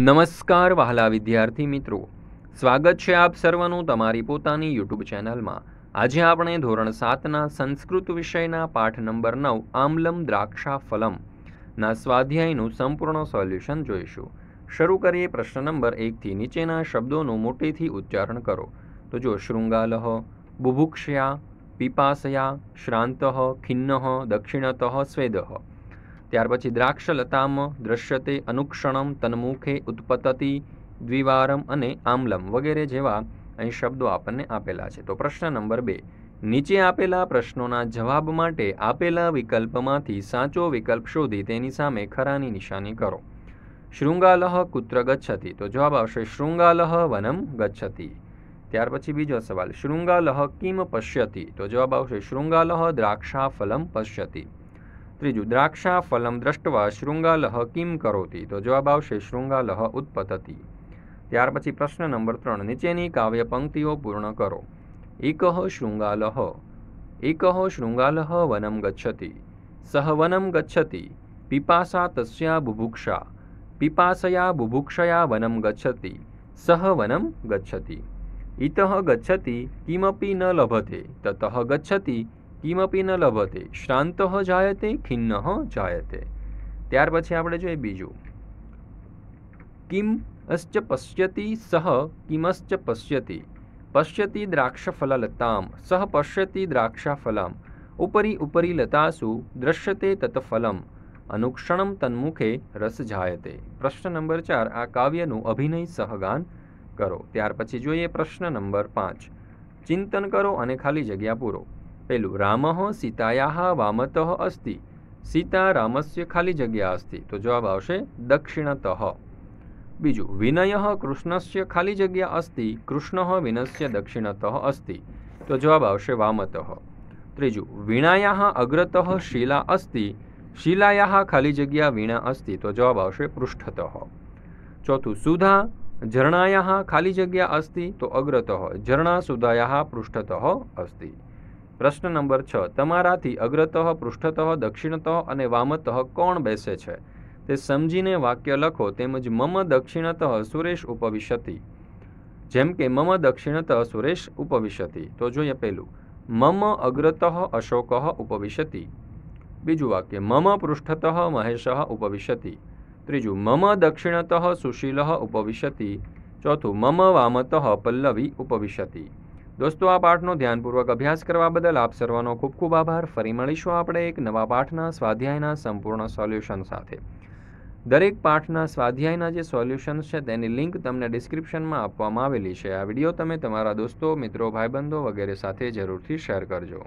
નમસ્કાર વહાલા વિદ્યાર્થી મિત્રો સ્વાગત છે આપ સર્વનું તમારી પોતાની યુટ્યુબ ચેનલમાં આજે આપણે ધોરણ સાતના સંસ્કૃત વિષયના પાઠ નંબર નવ આમલમ દ્રાક્ષા ફલમ ના સ્વાધ્યાયનું સંપૂર્ણ સોલ્યુશન જોઈશું શરૂ કરીએ પ્રશ્ન નંબર એકથી નીચેના શબ્દોનું મોટેથી ઉચ્ચારણ કરો તો જો શૃંગાલહ બુભુક્ષયા પીપાસયા શ્રાંત ખિન્ન દક્ષિણત સ્વેદહ ત્યાર પછી દ્રાક્ષલતામ દ્રશ્યતે અનુક્ષણમ તન્મુખે ઉત્પતતિ દ્વિવારમ અને આમલમ વગેરે જેવા અહીં શબ્દો આપણને આપેલા છે તો પ્રશ્ન નંબર બે નીચે આપેલા પ્રશ્નોના જવાબ માટે આપેલા વિકલ્પમાંથી સાચો વિકલ્પ શોધી તેની સામે ખરાની નિશાની કરો શૃંગાલહ કુત્ર ગચ્છતિ તો જવાબ આવશે શૃંગાલહ વનમ ગચ્છતિ ત્યાર પછી બીજો સવાલ શૃંગાલહ કિમ પશ્યતિ તો જવાબ આવશે શૃંગાલહ દ્રાક્ષાફલમ પશ્યતિ ત્રીજું દ્રાક્ષા ફલમ દ્રષ્ટવા શૃંગાલહ કિમ કરોતી તો જવાબ આવશે શૃંગાલહ ઉત્પતતી ત્યાર પછી પ્રશ્ન નંબર ત્રણ નીચેની કાવ્ય પંક્તિઓ પૂર્ણ કરો એકહ શૃંગાલહ એકહ શૃંગાલહ વનમ ગચ્છતિ સહ વનમ ગચ્છતિ પીપાસા તસ્યા બુભુક્ષા પીપાસયા બુભુક્ષયા વનમ ગચ્છતિ સહ વનમ ગચ્છતિ ઇતઃ ગચ્છતિ કિમપી ન લભતે તતઃ ગચ્છતિ કિમપી ન લભતે શ્રાંત જાયતે ખિન્ન જાયતે ત્યાર પછી આપણે જોઈએ બીજું કિમ અશ્ચ પશ્યતિ સહ કિમશ્ચ પશ્યતિ પશ્યતિ દ્રાક્ષફલલતામ સહ પશ્યતિ દ્રાક્ષાફલામ ઉપરી ઉપરી લતાસુ દ્રશ્યતે તત્ફલમ અનુક્ષણમ તન્મુખે રસ જાયતે પ્રશ્ન નંબર ચાર આ કાવ્યનું અભિનય સહગાન કરો ત્યાર પછી જોઈએ પ્રશ્ન નંબર પાંચ ચિંતન કરો અને ખાલી જગ્યા પૂરો પેલું રામઃ સીતાયા વામતઃ અસ્તિ સીતા રામસ્ય ખાલી જગ્યા અસ્તિ તો જવાબ આવશે દક્ષિણતઃ બીજું વિનય કૃષ્ણસ્ય ખાલી જગ્યા અસ્તિ કૃષ્ણ વિનસ્ય દક્ષિણતઃ અસ્તિ તો જવાબ આવશે વામતઃ ત્રીજું વીણાયા અગ્રતઃ શિલા અસ્તિ શિલાયા ખાલી જગ્યા વીણા અસ્તિ તો જવાબ આવશે પૃષ્ઠતઃ ચોથું સુધા ઝરણાયા ખાલી જગ્યા અસ્તિ તો અગ્રતઃ ઝરણા સુધાયા પૃષ્ઠતઃ અસ્તિ પ્રશ્ન નંબર છ તમારાથી અગ્રતઃ પૃષ્ઠતઃ દક્ષિણતઃ અને વામતઃ કોણ બેસે છે તે સમજીને વાક્ય લખો તેમજ મમ દક્ષિણતઃ સુરેશ ઉપવિશતિ જેમ કે મમ દક્ષિણતઃ સુરેશ ઉપવિશતિ તો જોઈએ પહેલું મમ અગ્રતઃ અશોક ઉપવિશતિ બીજું વાક્ય મમ પૃષ્ઠતઃ મહેશ ઉપવિશતિ ત્રીજું મમ દક્ષિણતઃ સુશીલ ઉપવિશતિ ચોથું મમ વામતઃ પલ્લવી ઉપવિશતિ દોસ્તો આ પાઠનો ધ્યાનપૂર્વક અભ્યાસ કરવા બદલ આપ સર્વનો ખૂબ ખૂબ આભાર ફરી મળીશું આપણે એક નવા પાઠના સ્વાધ્યાયના સંપૂર્ણ સોલ્યુશન સાથે દરેક પાઠના સ્વાધ્યાયના જે સોલ્યુશન્સ છે તેની લિંક તમને ડિસ્ક્રિપ્શનમાં આપવામાં આવેલી છે આ વિડીયો તમે તમારા દોસ્તો મિત્રો ભાઈબંધો વગેરે સાથે જરૂરથી શેર કરજો